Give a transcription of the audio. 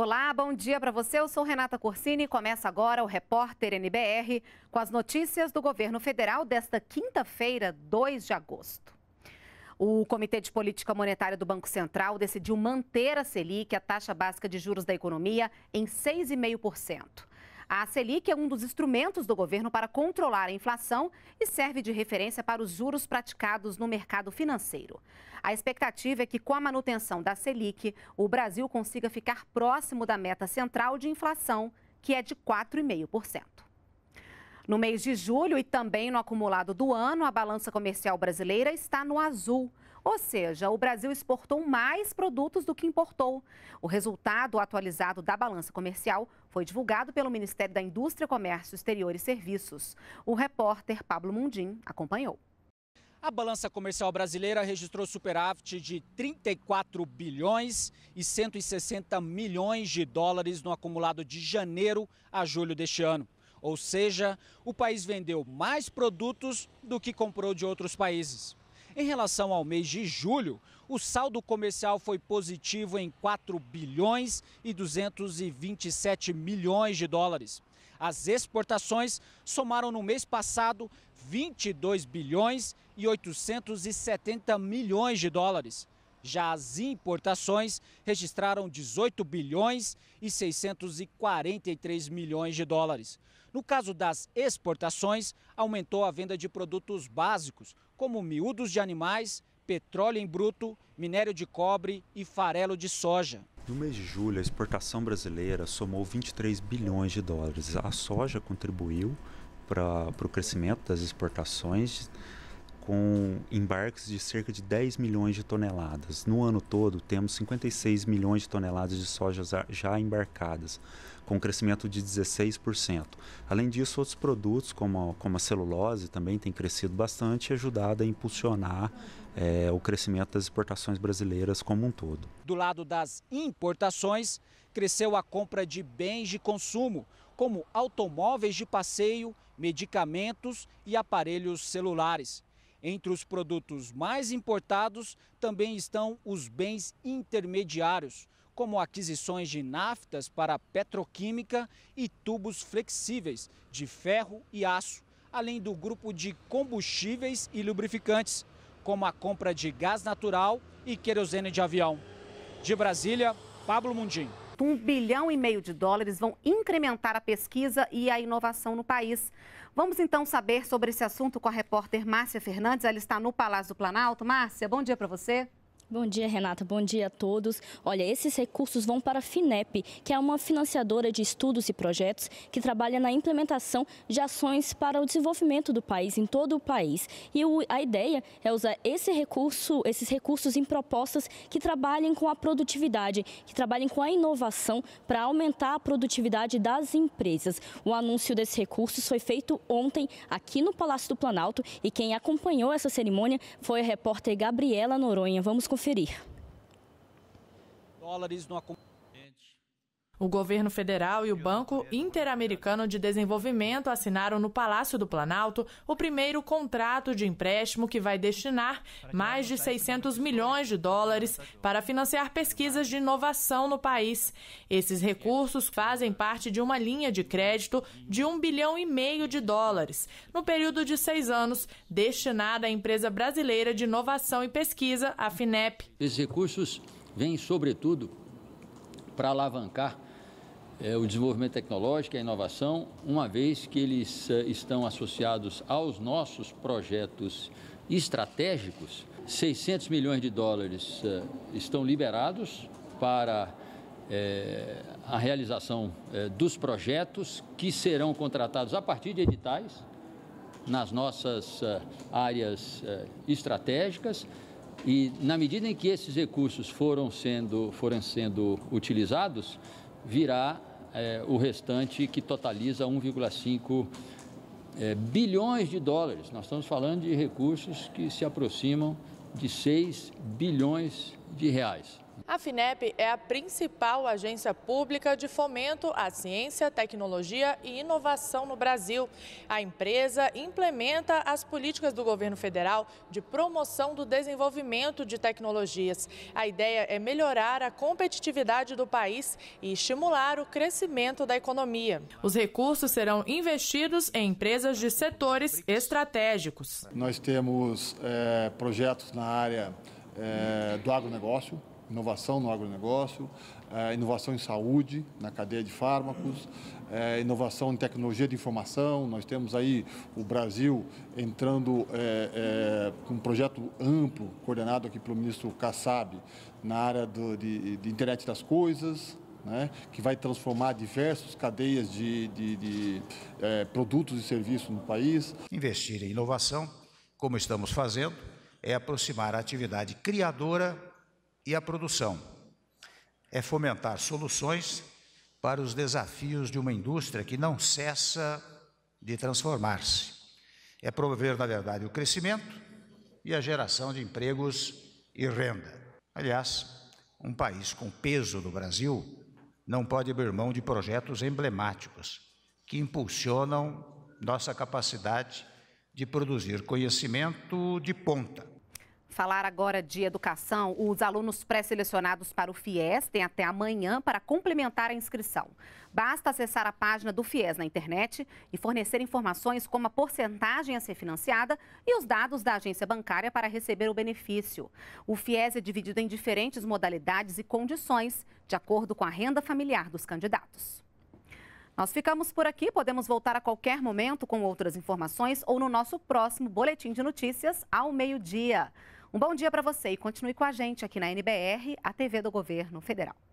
Olá, bom dia para você. Eu sou Renata Corsini e começa agora o Repórter NBR com as notícias do governo federal desta quinta-feira, 2 de agosto. O Comitê de Política Monetária do Banco Central decidiu manter a Selic, a taxa básica de juros da economia, em 6,5%. A Selic é um dos instrumentos do governo para controlar a inflação e serve de referência para os juros praticados no mercado financeiro. A expectativa é que, com a manutenção da Selic, o Brasil consiga ficar próximo da meta central de inflação, que é de 4,5%. No mês de julho e também no acumulado do ano, a balança comercial brasileira está no azul. Ou seja, o Brasil exportou mais produtos do que importou. O resultado atualizado da balança comercial foi divulgado pelo Ministério da Indústria, Comércio Exterior e Serviços. O repórter Pablo Mundim acompanhou. A balança comercial brasileira registrou superávit de 34 bilhões e 160 milhões de dólares no acumulado de janeiro a julho deste ano. Ou seja, o país vendeu mais produtos do que comprou de outros países. Em relação ao mês de julho, o saldo comercial foi positivo em 4 bilhões e 227 milhões de dólares. As exportações somaram no mês passado 22 bilhões e 870 milhões de dólares. Já as importações registraram 18 bilhões e 643 milhões de dólares. No caso das exportações, aumentou a venda de produtos básicos, como miúdos de animais, petróleo em bruto, minério de cobre e farelo de soja. No mês de julho, a exportação brasileira somou 23 bilhões de dólares. A soja contribuiu para, para o crescimento das exportações com embarques de cerca de 10 milhões de toneladas. No ano todo, temos 56 milhões de toneladas de soja já embarcadas, com crescimento de 16%. Além disso, outros produtos, como a, como a celulose, também têm crescido bastante e ajudado a impulsionar é, o crescimento das exportações brasileiras como um todo. Do lado das importações, cresceu a compra de bens de consumo, como automóveis de passeio, medicamentos e aparelhos celulares. Entre os produtos mais importados também estão os bens intermediários, como aquisições de naftas para petroquímica e tubos flexíveis de ferro e aço, além do grupo de combustíveis e lubrificantes, como a compra de gás natural e querosene de avião. De Brasília, Pablo Mundim um bilhão e meio de dólares vão incrementar a pesquisa e a inovação no país. Vamos então saber sobre esse assunto com a repórter Márcia Fernandes. Ela está no Palácio do Planalto. Márcia, bom dia para você. Bom dia, Renata. Bom dia a todos. Olha, esses recursos vão para a FINEP, que é uma financiadora de estudos e projetos que trabalha na implementação de ações para o desenvolvimento do país em todo o país. E o, a ideia é usar esse recurso, esses recursos em propostas que trabalhem com a produtividade, que trabalhem com a inovação para aumentar a produtividade das empresas. O anúncio desses recursos foi feito ontem aqui no Palácio do Planalto e quem acompanhou essa cerimônia foi a repórter Gabriela Noronha. Vamos conferir. Dólares no acumulado. O governo federal e o Banco Interamericano de Desenvolvimento assinaram no Palácio do Planalto o primeiro contrato de empréstimo que vai destinar mais de 600 milhões de dólares para financiar pesquisas de inovação no país. Esses recursos fazem parte de uma linha de crédito de 1 bilhão e meio de dólares, no período de seis anos, destinada à Empresa Brasileira de Inovação e Pesquisa, a FINEP. Esses recursos vêm, sobretudo, para alavancar é, o desenvolvimento tecnológico e a inovação, uma vez que eles é, estão associados aos nossos projetos estratégicos, 600 milhões de dólares é, estão liberados para eh, a realização dos projetos que serão contratados a partir de editais nas nossas áreas estratégicas. E na medida em que esses recursos foram sendo, foram sendo utilizados, virá é, o restante que totaliza 1,5 é, bilhões de dólares. Nós estamos falando de recursos que se aproximam de 6 bilhões de reais. A FINEP é a principal agência pública de fomento à ciência, tecnologia e inovação no Brasil. A empresa implementa as políticas do governo federal de promoção do desenvolvimento de tecnologias. A ideia é melhorar a competitividade do país e estimular o crescimento da economia. Os recursos serão investidos em empresas de setores estratégicos. Nós temos é, projetos na área é, do agronegócio, inovação no agronegócio, eh, inovação em saúde, na cadeia de fármacos, eh, inovação em tecnologia de informação. Nós temos aí o Brasil entrando eh, com um projeto amplo, coordenado aqui pelo ministro Kassab, na área do, de, de internet das coisas, né, que vai transformar diversas cadeias de, de, de é, produtos e serviços no país. Investir em inovação, como estamos fazendo, é aproximar a atividade criadora e a produção. É fomentar soluções para os desafios de uma indústria que não cessa de transformar-se. É promover, na verdade, o crescimento e a geração de empregos e renda. Aliás, um país com peso do Brasil não pode abrir mão de projetos emblemáticos que impulsionam nossa capacidade de produzir conhecimento de ponta falar agora de educação, os alunos pré-selecionados para o FIES têm até amanhã para complementar a inscrição. Basta acessar a página do FIES na internet e fornecer informações como a porcentagem a ser financiada e os dados da agência bancária para receber o benefício. O FIES é dividido em diferentes modalidades e condições, de acordo com a renda familiar dos candidatos. Nós ficamos por aqui, podemos voltar a qualquer momento com outras informações ou no nosso próximo boletim de notícias ao meio-dia. Um bom dia para você e continue com a gente aqui na NBR, a TV do Governo Federal.